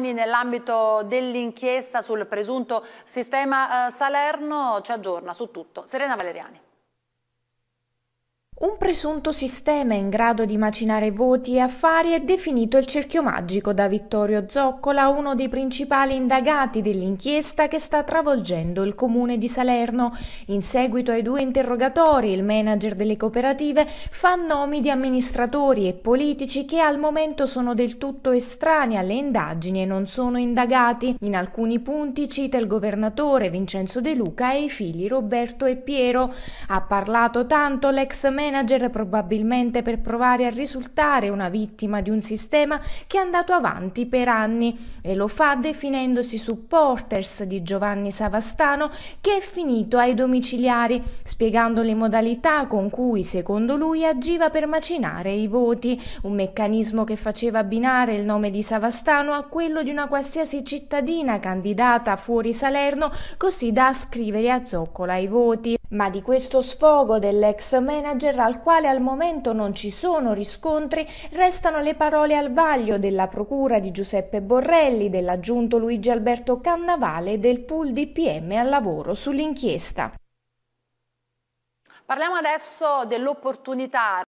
Nell'ambito dell'inchiesta sul presunto sistema eh, Salerno ci aggiorna su tutto. Serena Valeriani. Un presunto sistema in grado di macinare voti e affari è definito il cerchio magico da Vittorio Zoccola, uno dei principali indagati dell'inchiesta che sta travolgendo il comune di Salerno. In seguito ai due interrogatori, il manager delle cooperative fa nomi di amministratori e politici che al momento sono del tutto estranei alle indagini e non sono indagati. In alcuni punti cita il governatore Vincenzo De Luca e i figli Roberto e Piero. Ha parlato tanto l'ex manager manager probabilmente per provare a risultare una vittima di un sistema che è andato avanti per anni e lo fa definendosi supporters di Giovanni Savastano che è finito ai domiciliari, spiegando le modalità con cui secondo lui agiva per macinare i voti, un meccanismo che faceva abbinare il nome di Savastano a quello di una qualsiasi cittadina candidata fuori Salerno così da scrivere a zoccola i voti ma di questo sfogo dell'ex manager al quale al momento non ci sono riscontri restano le parole al vaglio della procura di Giuseppe Borrelli, dell'aggiunto Luigi Alberto Cannavale e del pool DPM al lavoro sull'inchiesta. Parliamo adesso dell'opportunità